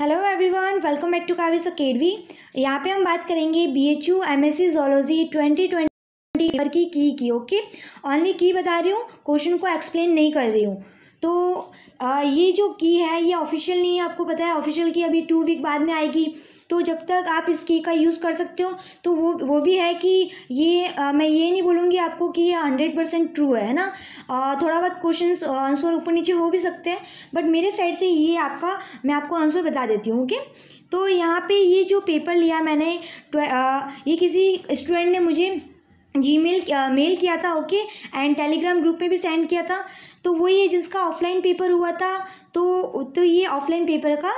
Hello everyone welcome back to Kavis academy यहाँ पे हम बात करेंगे B H U M S C zoology twenty twenty की की की ओके ओनली की बता रही हूँ क्वेश्चन को एक्सप्लेन नहीं कर रही हूँ तो आ, ये जो की है ये ऑफिशियल नहीं है आपको पता है ऑफिशियल की अभी टू वीक बाद में आएगी तो जब तक आप इस की का यूज़ कर सकते हो तो वो वो भी है कि ये आ, मैं ये नहीं बोलूँगी आपको कि ये हंड्रेड परसेंट ट्रू है ना आ, थोड़ा बहुत क्वेश्चन आंसर ऊपर नीचे हो भी सकते हैं बट मेरे साइड से ये आपका मैं आपको आंसर बता देती हूँ ओके तो यहाँ पर ये जो पेपर लिया मैंने आ, ये किसी स्टूडेंट ने मुझे जी मेल मेल किया था ओके एंड टेलीग्राम ग्रुप पे भी सेंड किया था तो वही है जिसका ऑफलाइन पेपर हुआ था तो तो ये ऑफलाइन पेपर का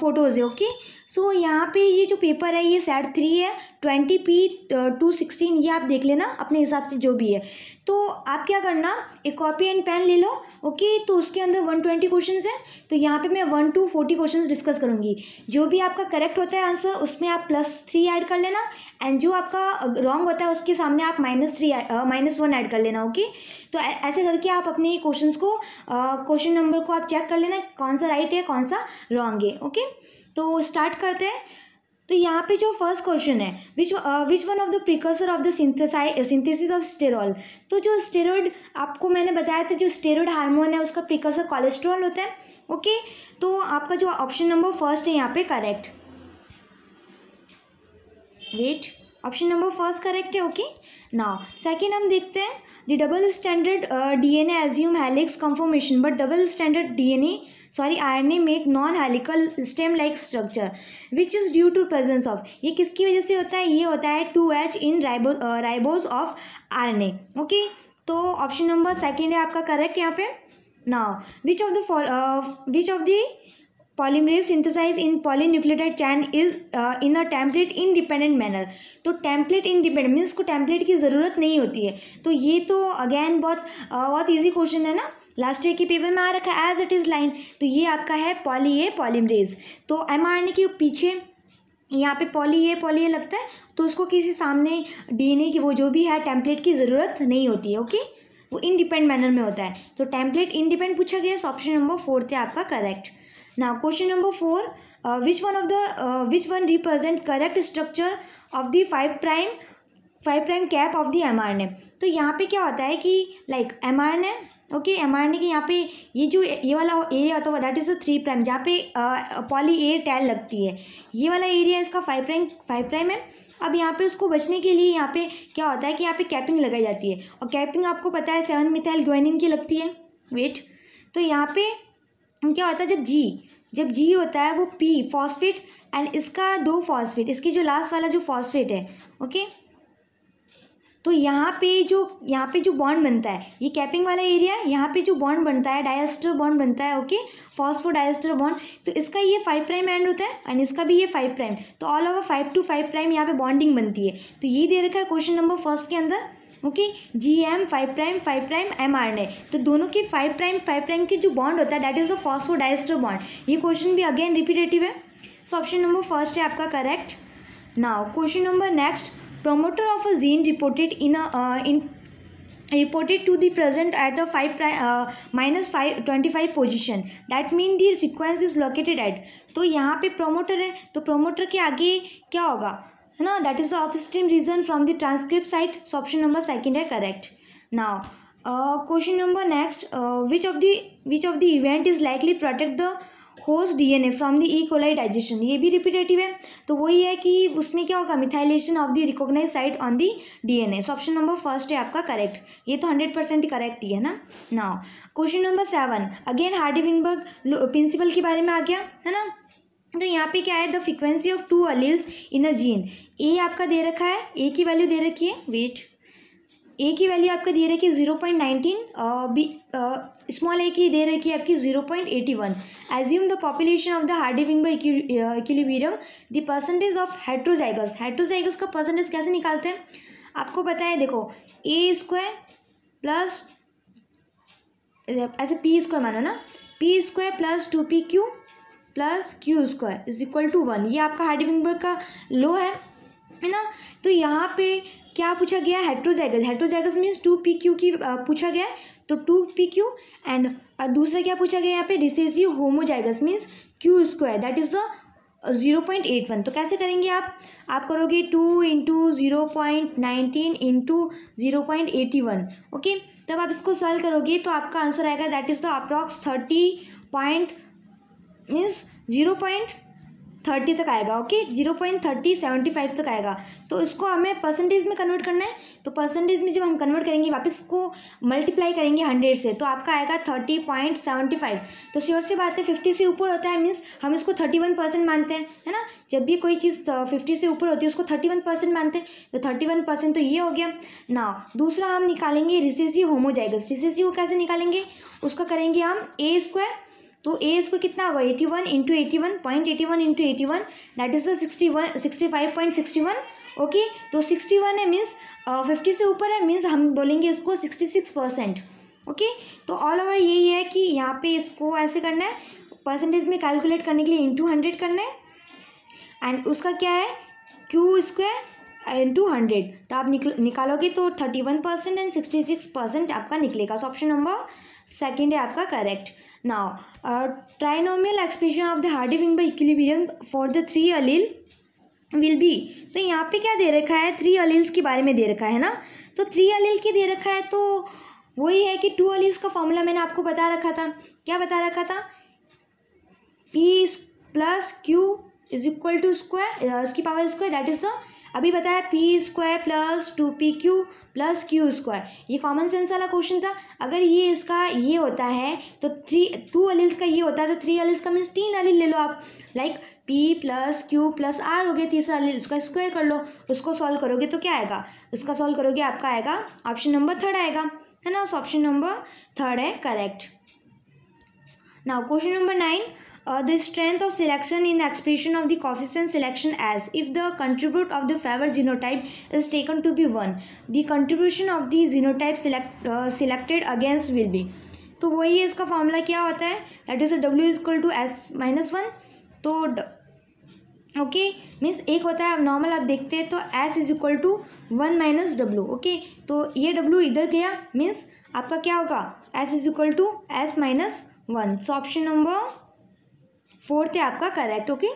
फ़ोटोज़ है ओके सो यहाँ पे ये जो पेपर है ये सेट थ्री है ट्वेंटी पी टू सिक्सटीन ये आप देख लेना अपने हिसाब से जो भी है तो आप क्या करना एक कॉपी एंड पेन ले लो ओके तो उसके अंदर वन ट्वेंटी क्वेश्चन है तो यहाँ पे मैं one two forty question discuss करूँगी जो भी आपका करेक्ट होता है आंसर उसमें आप प्लस थ्री ऐड कर लेना एंड जो आपका रॉन्ग होता है उसके सामने आप minus three minus one add कर लेना ओके तो ऐसे करके आप अपने क्वेश्चंस को क्वेश्चन नंबर को आप चेक कर लेना कौन सा राइट है कौन सा रॉन्ग है ओके तो स्टार्ट करते हैं तो यहाँ पे जो फर्स्ट क्वेश्चन है which which one of the precursor of the synthesize synthesis of sterol तो जो स्टेरॉइड आपको मैंने बताया था जो स्टेरॉइड हार्मोन है उसका प्रिकर्सर कोलेस्ट्रॉल होता है ओके तो आपका जो ऑप्शन नंबर फर्स्ट है यहाँ पे correct wait option number first correct है ओके ना सेकेंड हम देखते हैं the double stranded uh, DNA assume helix conformation but double stranded DNA sorry RNA make non helical stem like structure which is due to presence of ये किसकी वजह से होता है ये होता है 2H in ribo, uh, ribose of RNA okay तो ऑप्शन नंबर सेकेंड है आपका करेक्ट यहाँ पे now which of the which of the polymerase synthesize in polynucleotide chain is in a template independent manner तो टेम्पलेट इनडिपेंडेंट मीन्स को template की ज़रूरत नहीं होती है तो ये तो अगेन बहुत uh, बहुत ईजी क्वेश्चन है ना लास्ट ईयर के पेपर में आ रखा है एज इट इज़ लाइन तो ये आपका है पॉली ए पॉलीमरेज तो एम आर ए के पीछे यहाँ पे पॉली ए पॉली ए लगता है तो उसको किसी सामने डी ए की वो जो भी है टेम्पलेट की ज़रूरत नहीं होती है ओके वो इनडिपेंडेंट मैनर में होता है तो टेम्पलेट इनडिपेंडेंट पूछा गया ऑप्शन नंबर फोर्थ है आपका correct now question number 4 uh, which one of the uh, which one represent correct structure of the 5 prime 5 prime cap of the mRNA तो यहाँ पे क्या होता है कि like mRNA okay M M के यहाँ पे ये जो ये वाला एरिया होता है दैट इज़ थ्री प्राइम जहाँ पे पॉली ए टैल लगती है ये वाला एरिया इसका फाइव प्राइम फाइव प्राइम है अब यहाँ पे उसको बचने के लिए यहाँ पे क्या होता है कि यहाँ पे कैपिंग लगाई जाती है और कैपिंग आपको पता है सेवन मिथाइल ग्वेनिन की लगती है वेट तो यहाँ पे क्या होता है जब जी जब जी होता है वो पी फॉस्फेट एंड इसका दो फॉस्फेट इसकी जो लास्ट वाला जो फॉस्फेट है ओके तो यहाँ पे जो यहाँ पे जो बॉन्ड बनता है ये कैपिंग वाला एरिया है यहाँ पे जो बॉन्ड बनता है डायस्टर बॉन्ड बनता है ओके फॉस्फो डायस्टर बॉन्ड तो इसका ये फाइव प्राइम एंड होता है एंड इसका भी ये फाइव प्राइम तो all over five to five prime यहाँ पे बॉन्डिंग बनती है तो ये दे रखा है क्वेश्चन नंबर फर्स्ट के अंदर okay G M five prime five prime M R ने तो दोनों के फाइव प्राइम फाइव प्राइम के जो बॉन्ड होता है that is the phosphodiester bond ये क्वेश्चन भी अगेन रिपीटेटिव है सो ऑप्शन नंबर फर्स्ट है आपका correct now question number next promoter of a gene reported in in reported to the present at a five minus five twenty five position that mean position is located at तो यहाँ पे promoter है तो promoter के आगे क्या होगा है ना that is the upstream region from the transcript site so option number second है correct now question number next which of the which of the event is likely protect the host DNA from the E coli digestion ये भी repetitive है तो वही है कि उसमें क्या होगा methylation of the recognize site on the DNA so option number first है आपका करेक्ट ये तो हंड्रेड परसेंट करेक्ट ही है ना now question number seven again Hardy Weinberg principle के बारे में आ गया है ना तो यहाँ पे क्या है the frequency of two alleles in a gene A आपका दे रखा है ए की वैल्यू दे रखी है वेट ए की वैल्यू आपका दे रखी है zero point nineteen B small A की दे रखी है आपकी zero point eighty one assume the population of the Hardy Weinberg equilibrium the percentage of heterozygous heterozygous का परसेंटेज कैसे निकालते हैं आपको पता है देखो ए स्क्वायर प्लस ऐसे पी स्क्वायर मानो ना P square plus two P Q plus Q square is equal to one ये आपका हार्डिंगबर्ग का लो है है ना तो यहाँ पे क्या पूछा गया heterozygous heterozygous means two P Q की पूछा गया है तो टू पी क्यू एंड दूसरा क्या पूछा गया यहाँ पे recessive homozygous means Q square that is the zero point eight one तो कैसे करेंगे आप आप करोगे two into zero point nineteen into zero point eighty one okay तब आप इसको सॉल्व करोगे तो आपका आंसर आएगा that is the approx thirty point means zero point thirty तक आएगा okay zero point thirty seventy five तक आएगा तो इसको हमें परसेंटेज में कन्वर्ट करना है तो परसेंटेज में जब हम कन्वर्ट करेंगे वापस को मल्टीप्लाई करेंगे हंड्रेड से तो आपका आएगा थर्टी पॉइंट सेवेंटी फाइव तो श्योर से बात है फिफ्टी से ऊपर होता है मीन्स हम इसको थर्टी वन परसेंट मानते हैं है ना जब भी कोई चीज़ फिफ्टी से ऊपर होती है उसको थर्टी वन परसेंट मानते हैं तो थर्टी वन परसेंट तो ये हो गया ना दूसरा हम निकालेंगे रिसेसिव होमोजाइगस रिसेसिव कैसे निकालेंगे उसका करेंगे हम ए स्क्वायर तो ए इसको कितना होगा eighty one into eighty one point eighty one into eighty one that is sixty one sixty five point sixty one okay तो सिक्सटी वन है मीन्स फिफ्टी uh, से ऊपर है मीन्स हम बोलेंगे इसको सिक्सटी सिक्स परसेंट ओके तो all over यही है कि यहाँ पे इसको ऐसे करना है परसेंटेज में कैलकुलेट करने के लिए इंटू हंड्रेड करना है एंड उसका क्या है क्यू स्क्वायर इंटू हंड्रेड तो आप निकल निकालोगे तो thirty one percent and sixty six percent आपका निकलेगा सो ऑप्शन नंबर सेकेंड है आपका correct Now, uh, trinomial expression of the Hardy-Weinberg by equilibrium for the three allele will be तो यहाँ पे क्या दे रखा है थ्री अलील्स के बारे में दे रखा है ना तो थ्री अलील के दे रखा है तो वही है कि टू अलील्स का फॉर्मूला मैंने आपको बता रखा था क्या बता रखा था P plus Q is equal to square इसकी power square that is the अभी बताया P square plus two P Q plus Q square ये कॉमन सेंस वाला क्वेश्चन था अगर ये इसका ये होता है तो थ्री टू अलील्स का ये होता है तो थ्री अलील्स का मीन्स तीन अलील ले लो आप like P plus Q plus R हो गया तीसरा अलील उसका स्क्वायर कर लो उसको सॉल्व करोगे तो क्या आएगा उसका सॉल्व करोगे आपका आएगा ऑप्शन नंबर थर्ड आएगा है ना उस ऑप्शन नंबर थर्ड है correct Now question number 9. Uh, the strength of selection in the expression of the coefficient selection as if the contribute of the favor genotype is taken to be 1. The contribution of the genotype select, uh, selected against will be. तो वही है इसका formula क्या होता है that is W is equal to S minus one तो okay means एक होता है नॉर्मल आप देखते हैं तो S is equal to one minus W okay तो ये डब्ल्यू इधर गया मीन्स आपका क्या होगा S is equal to S minus one so option number fourth है आपका करेक्ट ओके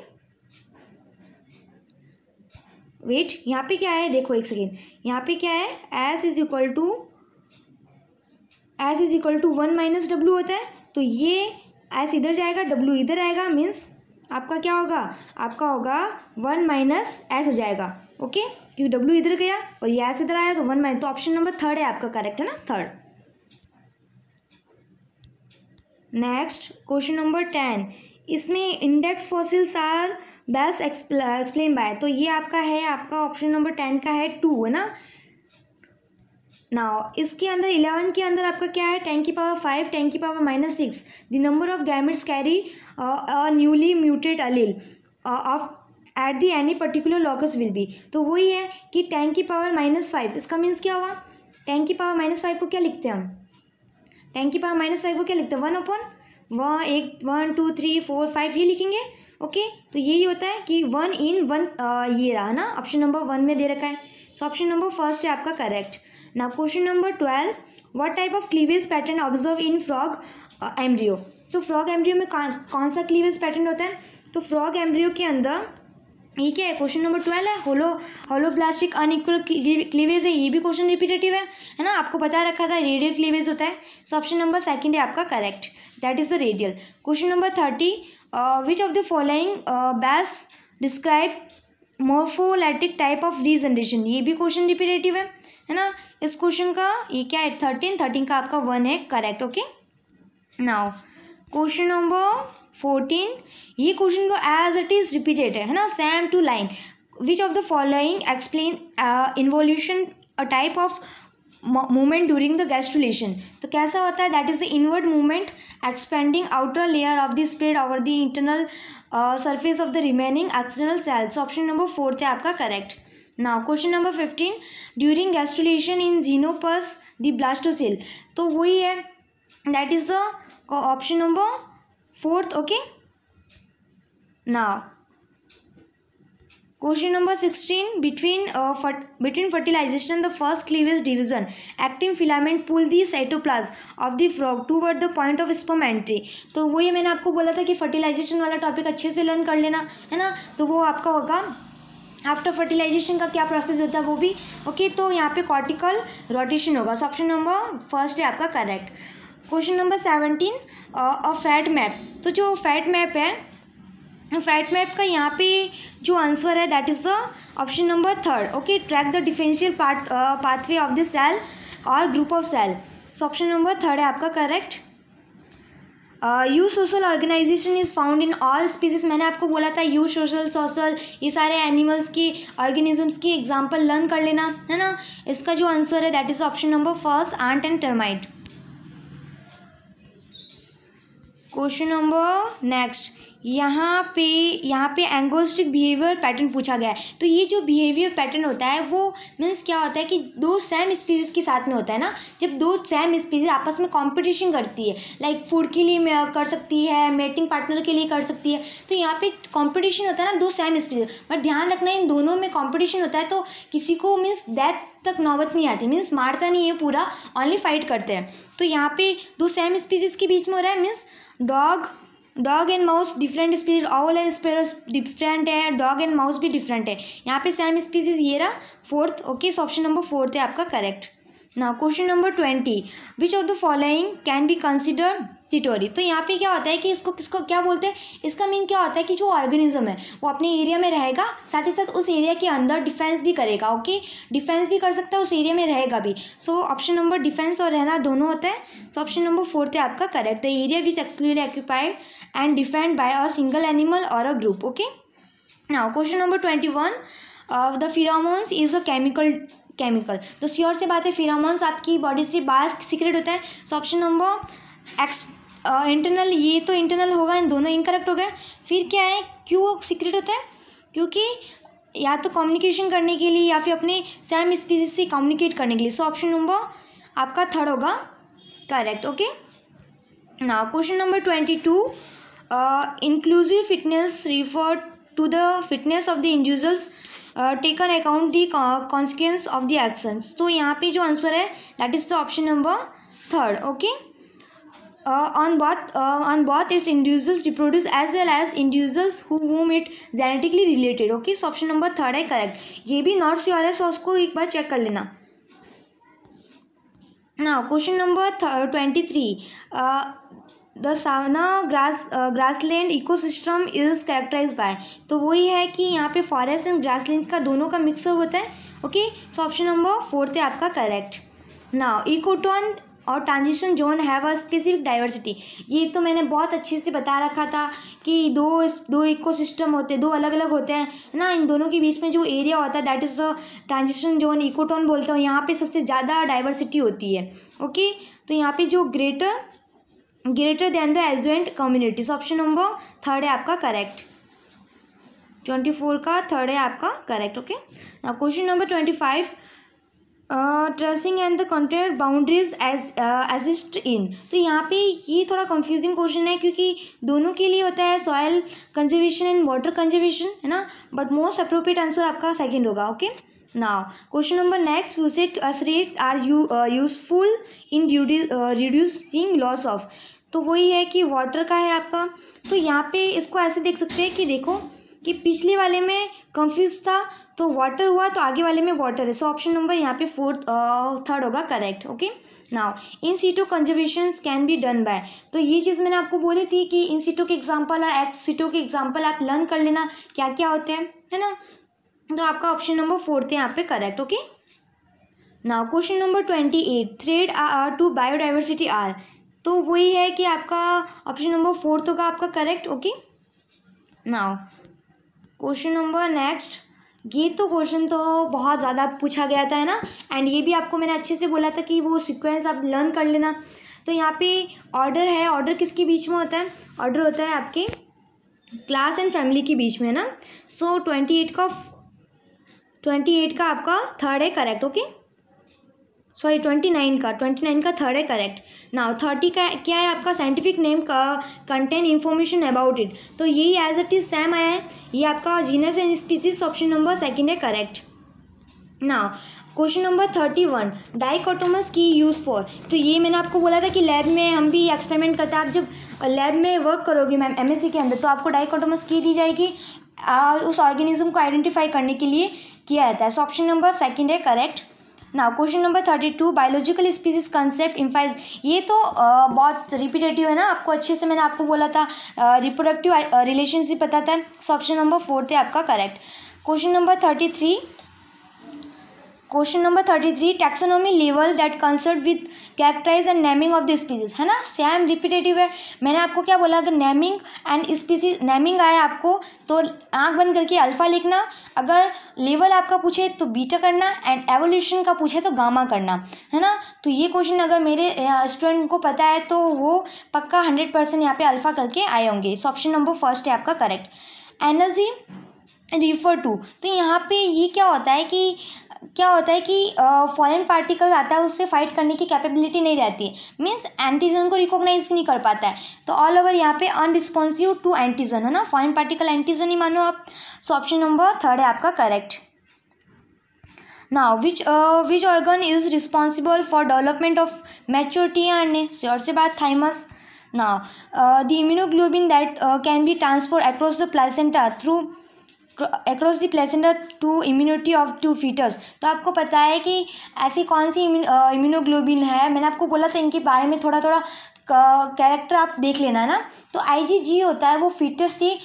वेट यहाँ पे क्या है देखो एक सेकेंड यहाँ पे क्या है S is equal to S is equal to one minus W होता है तो ये एस इधर जाएगा डब्ल्यू इधर आएगा मीन्स आपका क्या होगा आपका होगा वन माइनस एस हो जाएगा ओके क्योंकि डब्ल्यू इधर गया और ये एस इधर आया तो वन माइनस तो ऑप्शन नंबर थर्ड है आपका करेक्ट है ना third next question number ten इसमें index fossils are best explain by तो ये आपका है आपका ऑप्शन नंबर टेन का है टू है ना नाउ इसके अंदर इलेवन के अंदर आपका क्या है टेन की पावर फाइव टेन की power minus six the number of gametes carry a newly muted allele of at the any particular locus will be तो वही है कि टेन की पावर माइनस फाइव इसका मीन्स क्या हुआ टेन की पावर माइनस फाइव को क्या लिखते हैं हम टेन की पावर माइनस फाइव को क्या लिखते हैं वन अपॉन वन एक one two three four five ये लिखेंगे ओके तो यही होता है कि वन इन वन ये रहा ना ऑप्शन नंबर वन में दे रखा है सो ऑप्शन नंबर फर्स्ट है आपका करेक्ट ना question number twelve what type of cleavage pattern observe in frog embryo तो फ्रॉग एम्ब्रियो में कौन कौन सा क्लीवेज पैटर्न होता है तो फ्रॉग एम्ब्रियो के अंदर ये क्या है क्वेश्चन नंबर ट्वेल्व है holo holoblastic unequal cleavage है ये भी क्वेश्चन रिपीटेटिव है है ना आपको बता रखा था रेडियल क्लीवेज होता है सो ऑप्शन नंबर सेकंड है आपका correct that is the radial question number thirty which of the following best describe morphallactic type of regeneration ये भी क्वेश्चन रिपीटेटिव है है ना इस क्वेश्चन का ये क्या है थर्टीन थर्टीन का आपका वन है correct okay now question number fourteen ये क्वेश्चन को एज इट इज रिपीटेड है ना same to line which of the following explain involution a type of movement during the gastrulation तो कैसा होता है that is the inward movement expanding outer layer of the spread over the internal surface of the remaining external cells option number fourth है आपका correct now question number fifteen during gastrulation in Xenopus the blastocoel तो वही है that is the और option number fourth okay now Question number 16 between uh, fert between fertilization the first cleavage division actin filament pull the cytoplasm of the frog toward the point of sperm entry तो वही मैंने आपको बोला था कि fertilization वाला topic अच्छे से लर्न कर लेना है ना तो वो आपका होगा आफ्टर फर्टिलाइजेशन का क्या प्रोसेस होता है वो भी ओके okay, तो यहाँ पे कॉर्टिकल रोटेशन होगा सो ऑप्शन नंबर फर्स्ट है आपका करेक्ट क्वेश्चन नंबर सेवनटीन और फैट मैप तो जो फैट मैप है फैट मैप का यहाँ पे जो आंसर है that is the option number third okay track the differential part pathway of the cell or group of cell so option number third है आपका correct eusocial organization is found in all species मैंने आपको बोला था you social social ये सारे animals की organisms की एग्जाम्पल लर्न कर लेना है ना इसका जो आंसर है that is option number first ant and termite question number next यहाँ पे यहाँ पे एंगोस्टिक बिहेवियर पैटर्न पूछा गया है तो ये जो बिहेवियर पैटर्न होता है वो मीन्स क्या होता है कि दो सेम स्पीसीज के साथ में होता है ना जब दो सेम स्पीसीज आपस में कंपटीशन करती है लाइक फूड के लिए कर सकती है मेटिंग पार्टनर के लिए कर सकती है तो यहाँ पे कंपटीशन होता है ना दो सेम स्पीसीज बट ध्यान रखना इन दोनों में कॉम्पिटिशन होता है तो किसी को मीन्स डेथ तक नौबत नहीं आती मीन्स मारता नहीं है पूरा ओनली फाइट करते हैं तो यहाँ पे दो सेम स्पीसीज के बीच में हो रहा है means dog dog and mouse different species owl and sparrow different है डॉग एंड माउस भी डिफरेंट है यहाँ पे सेम स्पीसीज ये रहा fourth okay so option number fourth है आपका करेक्ट ना question number twenty which of the following can be considered territory तो यहाँ पे क्या होता है कि इसको किसको क्या बोलते हैं इसका मीन क्या होता है कि जो ऑर्गेनिज्म है वो अपने एरिया में रहेगा साथ ही साथ उस एरिया के अंदर डिफेंस भी करेगा ओके डिफेंस भी कर सकता है उस एरिया में रहेगा भी सो ऑप्शन नंबर डिफेंस और रहना दोनों होता है सो ऑप्शन नंबर फोर्थ है आपका correct the area which exclude occupied and defend by a single animal or a group okay now question number twenty one the pheromones is a chemical chemical तो sure से बात है फिरामोन्स आपकी body से बाहर secrete होता है so option number external ये तो इंटरनल होगा इन दोनों इनकरेक्ट हो गए फिर क्या है क्यों सीक्रेट होता है क्योंकि या तो कम्युनिकेशन करने के लिए या फिर अपने सेम स्पीसीज से कम्युनिकेट करने के लिए सो ऑप्शन नंबर आपका थर्ड होगा करेक्ट ओके ना question number twenty two inclusive fitness refer to the fitness of the individuals taken account the consequence of the actions तो यहाँ पे जो आंसर है that is the option number third okay uh, on both uh, on both its individuals reproduce as well as individuals who whom it genetically related okay so option number 3 है correct ye bhi not sure hai so usko ek bar check kar lena now question number 23 uh the savanna grass grassland ecosystem is characterize by तो वही है कि यहाँ पे forest and grassland का दोनों का मिक्सअप होता है okay so option number fourth है आपका correct now ecotone or transition zone have a specific diversity ये तो मैंने बहुत अच्छे से बता रखा था कि दो दो इकोसिस्टम होते दो अलग अलग होते हैं ना इन दोनों के बीच में जो एरिया होता है that is a transition zone ecotone बोलते हैं यहाँ पे सबसे ज़्यादा डाइवर्सिटी होती है ओके तो यहाँ पे जो greater greater than the adjacent communities option number third है आपका करेक्ट ट्वेंटी फोर का थर्ड है आपका correct okay question number twenty five terracing and the contour boundaries as exist in तो यहाँ पे ये थोड़ा कंफ्यूजिंग क्वेश्चन है क्योंकि दोनों के लिए होता है soil conservation and water conservation है ना बट मोस्ट अप्रोप्रिएट आंसर आपका सेकेंड होगा ओके ना question number next next faucet asret are you uh, useful in reduce, तो वही है कि वाटर का है आपका तो यहाँ पे इसको ऐसे देख सकते हैं कि देखो कि पिछले वाले में कंफ्यूज था तो वाटर हुआ तो आगे वाले में वाटर है सो ऑप्शन नंबर यहाँ पे फोर्थ थर्ड होगा correct okay now in situ conservation can be done by तो ये चीज़ मैंने आपको बोली थी कि इन सीटों के एग्जाम्पल और एक्स सीटों के एग्जाम्पल आप लर्न कर लेना क्या क्या होते हैं है ना तो आपका ऑप्शन नंबर फोर्थ है यहाँ पे correct okay now question number twenty eight threat to biodiversity are तो वही है कि आपका ऑप्शन नंबर फोर्थ होगा आपका correct okay now question number next ये तो क्वेश्चन तो बहुत ज़्यादा पूछा गया था है ना एंड ये भी आपको मैंने अच्छे से बोला था कि वो सिक्वेंस आप लर्न कर लेना तो यहाँ पे ऑर्डर है ऑर्डर किसके बीच में होता है ऑर्डर होता है आपके क्लास एंड फैमिली के बीच में है ना सो ट्वेंटी एट का ट्वेंटी एट का आपका थर्ड है correct okay okay? Sorry twenty nine का ट्वेंटी नाइन का थर्ड है करेक्ट नाउ थर्टी का क्या है आपका साइंटिफिक नेम का कंटेंट इन्फॉर्मेशन अबाउट इट तो यही एज इट इज सेम आया है ये आपका genus and species option number second है correct now question number thirty one dichotomous key use for तो ये मैंने आपको बोला था कि लैब में हम भी एक्सपेरिमेंट करते हैं आप जब लैब में वर्क करोगे मैम एम के अंदर तो आपको डाइकोटोमस की दी जाएगी आ, उस ऑर्गेनिज्म को आइडेंटिफाई करने के लिए किया जाता है सो ऑप्शन नंबर सेकेंड है करेक्ट ना question number thirty two biological species concept emphasizes ये तो आ, बहुत रिपीटेटिव है ना आपको अच्छे से मैंने आपको बोला था रिप्रोडक्टिव रिलेशनशिप बताता है सो ऑप्शन नंबर फोर्थ है आपका correct question number thirty three question number thirty three taxonomy level that concerned with characterize and naming of the species है ना सेम रिपीटेटिव है मैंने आपको क्या बोला अगर नेमिंग एंड स्पीसीज नेमिंग आया आपको तो आँख बंद करके अल्फ़ा लिखना अगर लेवल आपका पूछे तो बीटा करना एंड एवोल्यूशन का पूछे तो गामा करना है ना तो ये क्वेश्चन अगर मेरे स्टूडेंट को पता है तो वो पक्का हंड्रेड परसेंट यहाँ पर अल्फ़ा करके आए होंगे सो ऑप्शन नंबर फर्स्ट है आपका करेक्ट एनर्जी रिफर टू तो यहाँ पे ये क्या होता है कि क्या होता है कि फॉरेन पार्टिकल आता है उससे फाइट करने की कैपेबिलिटी नहीं रहती है मीन्स एंटीजन को रिकॉग्नाइज नहीं कर पाता है तो ऑल ओवर यहाँ पे अनरिस्पॉन्सिव टू एंटीजन है ना फॉरेन पार्टिकल एंटीजन ही मानो आप सो ऑप्शन नंबर थर्ड है आपका correct now which which organ is responsible for development of maturity आने श्योर से बात थाइमस ना the immunoglobin that can be transfer across the placenta through across the placenta to immunity of to fetus तो आपको पता है कि ऐसी कौन सी इम्यूनोग्लोबिन है मैंने आपको बोला था इनके बारे में थोड़ा थोड़ा का कैरेक्टर आप देख लेना ना तो आईजीजी होता है वो फीटस से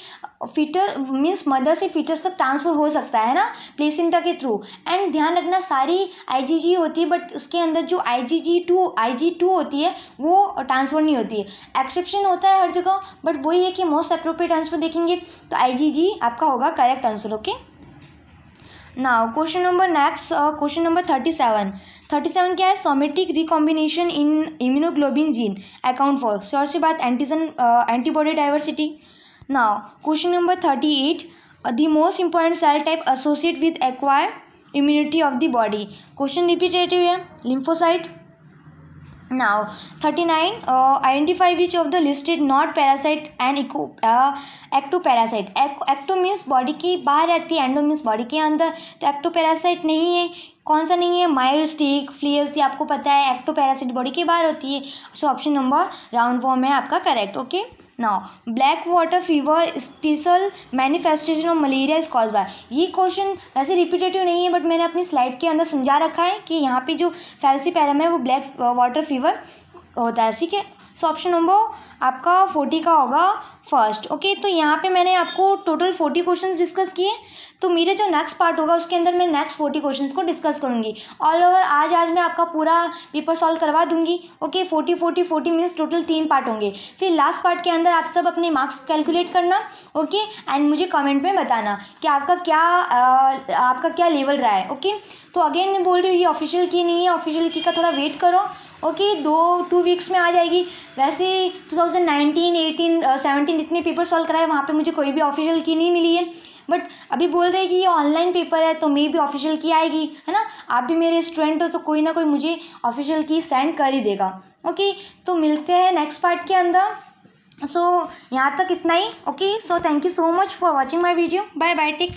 फीटर मीन्स मदर से फीटस तक ट्रांसफ़र हो सकता है ना प्लेसेंटा के थ्रू एंड ध्यान रखना सारी आईजीजी होती है बट उसके अंदर जो आईजीजी टू आईजी टू होती है वो ट्रांसफ़र नहीं होती है एक्सेप्शन होता है हर जगह बट वही है कि मोस्ट अप्रोप्रिएट आंसर देखेंगे तो जी आपका होगा correct answer okay now question number next question number thirty seven thirty seven क्या है somatic recombination in immunoglobin gene account for sure से बात antigen antibody diversity now question number thirty eight the most important cell type associate with acquire immunity of the body question repetitive है lymphocyte now 39 uh, identify which of the listed not parasite and eco ecto parasite ecto means body की बाहर रहती है endo means body के अंदर तो ecto parasite नहीं है कौन सा नहीं है माइल स्टिक फ्लियर्स ये आपको पता है एक्टो पैरासाइट बॉडी के बाहर होती है so option number round form है आपका correct okay okay? now black water fever special manifestation of malaria is cause by ये क्वेश्चन वैसे रिपीटेटिव नहीं है बट मैंने अपनी स्लाइड के अंदर समझा रखा है कि यहाँ पे जो फैलसी पैरम है वो ब्लैक वाटर फीवर होता है ठीक है सो ऑप्शन नंबर आपका फोर्टी का होगा फर्स्ट ओके तो यहाँ पे मैंने आपको टोटल फोर्टी क्वेश्चंस डिस्कस किए तो मेरे जो नेक्स्ट पार्ट होगा उसके अंदर मैं नेक्स्ट फोर्टी क्वेश्चंस को डिस्कस करूँगी ऑल ओवर आज आज मैं आपका पूरा पेपर सॉल्व करवा दूँगी okay forty forty forty means total तीन पार्ट होंगे फिर लास्ट पार्ट के अंदर आप सब अपने मार्क्स कैलकुलेट करना ओके एंड मुझे कमेंट में बताना कि आपका क्या आ, आपका क्या लेवल रहा है ओके तो अगेन मैं बोल रही हूँ ये ऑफिशियल की नहीं है ऑफिशियल की का थोड़ा वेट करो ओके दो टू वीक्स में आ जाएगी वैसे two thousand nineteen eighteen seventeen मैंने जितने पेपर सॉल्व कराए वहाँ पे मुझे कोई भी ऑफिशियल की नहीं मिली है बट अभी बोल रहे हैं कि ये ऑनलाइन पेपर है तो मे भी ऑफिशियल की आएगी है ना आप भी मेरे स्टूडेंट हो तो कोई ना कोई मुझे ऑफिशियल की सेंड कर ही देगा ओके तो मिलते हैं नेक्स्ट पार्ट के अंदर सो so, यहाँ तक इतना ही okay so thank you so much for watching my video bye bye take